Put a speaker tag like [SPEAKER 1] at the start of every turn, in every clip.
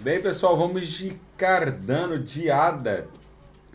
[SPEAKER 1] Bem, pessoal, vamos de Cardano de Ada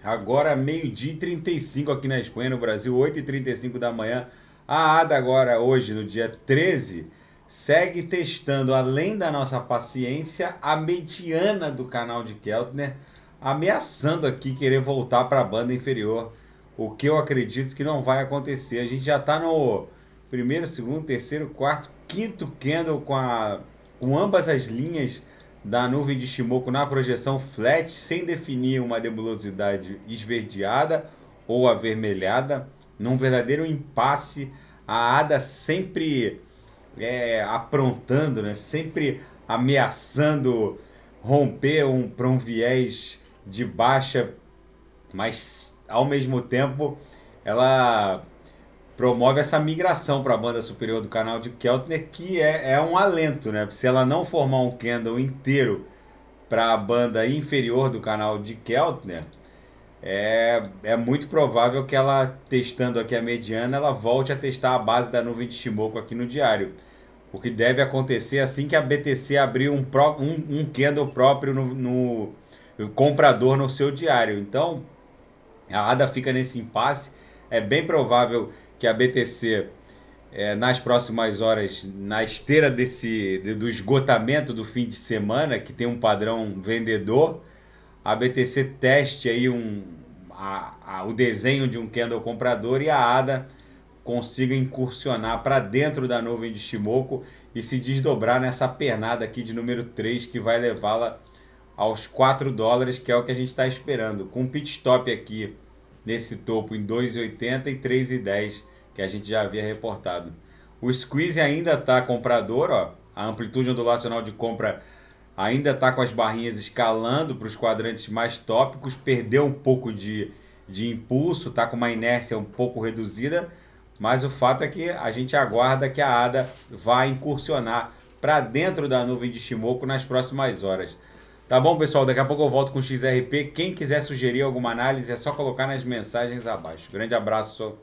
[SPEAKER 1] Agora meio-dia e 35 aqui na Espanha, no Brasil, 8h35 da manhã. A ADA agora, hoje, no dia 13, segue testando, além da nossa paciência, a mediana do canal de Keltner, né? ameaçando aqui querer voltar para a banda inferior, o que eu acredito que não vai acontecer. A gente já está no primeiro, segundo, terceiro, quarto, quinto candle com, a, com ambas as linhas da nuvem de Shimoku na projeção flat sem definir uma nebulosidade esverdeada ou avermelhada, num verdadeiro impasse, a Ada sempre é, aprontando, né? sempre ameaçando romper um, para um viés de baixa, mas ao mesmo tempo ela promove essa migração para a banda superior do canal de Keltner, que é, é um alento, né? Se ela não formar um candle inteiro para a banda inferior do canal de Keltner, é, é muito provável que ela, testando aqui a mediana, ela volte a testar a base da nuvem de Shimoku aqui no diário. O que deve acontecer assim que a BTC abrir um, próprio um, um candle próprio no, no, no comprador no seu diário. Então, a ADA fica nesse impasse. É bem provável que a BTC, é, nas próximas horas, na esteira desse do esgotamento do fim de semana, que tem um padrão vendedor, a BTC teste aí um, a, a, o desenho de um candle comprador e a ADA consiga incursionar para dentro da nuvem de Shimoku e se desdobrar nessa pernada aqui de número 3 que vai levá-la aos 4 dólares, que é o que a gente está esperando. Com um pit stop aqui nesse topo em 2,80 e 3,10 que a gente já havia reportado. O squeeze ainda está comprador, ó, a amplitude ondulacional de compra ainda está com as barrinhas escalando para os quadrantes mais tópicos, perdeu um pouco de, de impulso, está com uma inércia um pouco reduzida, mas o fato é que a gente aguarda que a ADA vá incursionar para dentro da nuvem de Shimoku nas próximas horas. Tá bom, pessoal? Daqui a pouco eu volto com o XRP. Quem quiser sugerir alguma análise é só colocar nas mensagens abaixo. Grande abraço.